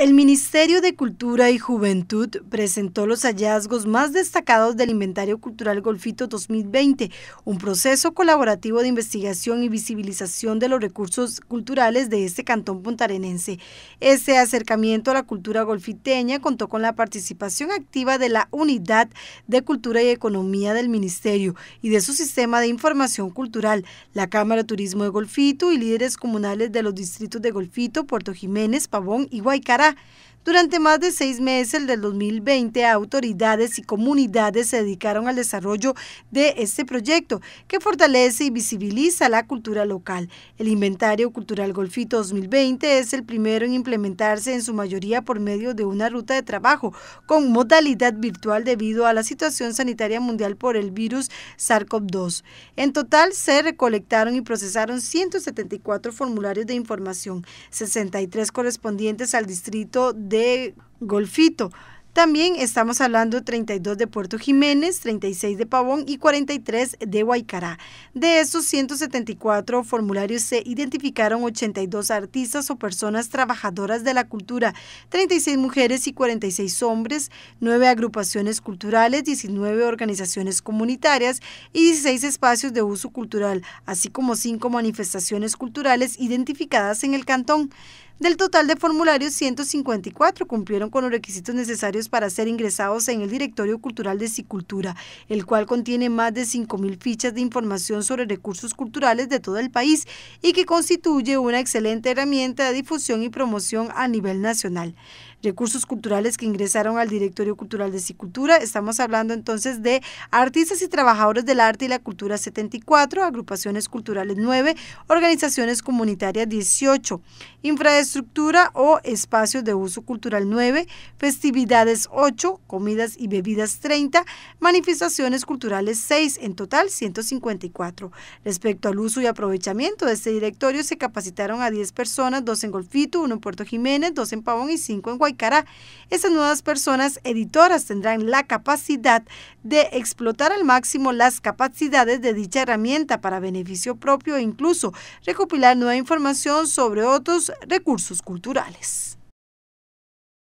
El Ministerio de Cultura y Juventud presentó los hallazgos más destacados del Inventario Cultural Golfito 2020, un proceso colaborativo de investigación y visibilización de los recursos culturales de este cantón puntarenense. Este acercamiento a la cultura golfiteña contó con la participación activa de la Unidad de Cultura y Economía del Ministerio y de su sistema de información cultural, la Cámara de Turismo de Golfito y líderes comunales de los distritos de Golfito, Puerto Jiménez, Pavón y Guaycará 啊。Durante más de seis meses del 2020, autoridades y comunidades se dedicaron al desarrollo de este proyecto que fortalece y visibiliza la cultura local. El Inventario Cultural Golfito 2020 es el primero en implementarse en su mayoría por medio de una ruta de trabajo con modalidad virtual debido a la situación sanitaria mundial por el virus SARS-CoV-2. En total se recolectaron y procesaron 174 formularios de información, 63 correspondientes al distrito de de Golfito. También estamos hablando 32 de Puerto Jiménez, 36 de Pavón y 43 de Guaycará. De esos 174 formularios se identificaron 82 artistas o personas trabajadoras de la cultura, 36 mujeres y 46 hombres, 9 agrupaciones culturales, 19 organizaciones comunitarias y 16 espacios de uso cultural, así como 5 manifestaciones culturales identificadas en el cantón. Del total de formularios, 154 cumplieron con los requisitos necesarios para ser ingresados en el Directorio Cultural de Cicultura, el cual contiene más de 5.000 fichas de información sobre recursos culturales de todo el país y que constituye una excelente herramienta de difusión y promoción a nivel nacional. Recursos culturales que ingresaron al Directorio Cultural de Cicultura, estamos hablando entonces de artistas y trabajadores del arte y la cultura 74, agrupaciones culturales 9, organizaciones comunitarias 18, infraestructura estructura o espacios de uso cultural 9, festividades 8, comidas y bebidas 30, manifestaciones culturales 6, en total 154. Respecto al uso y aprovechamiento de este directorio, se capacitaron a 10 personas, 2 en Golfito, 1 en Puerto Jiménez, 2 en Pavón y 5 en Guaycará. esas nuevas personas editoras tendrán la capacidad de explotar al máximo las capacidades de dicha herramienta para beneficio propio e incluso recopilar nueva información sobre otros recursos culturales.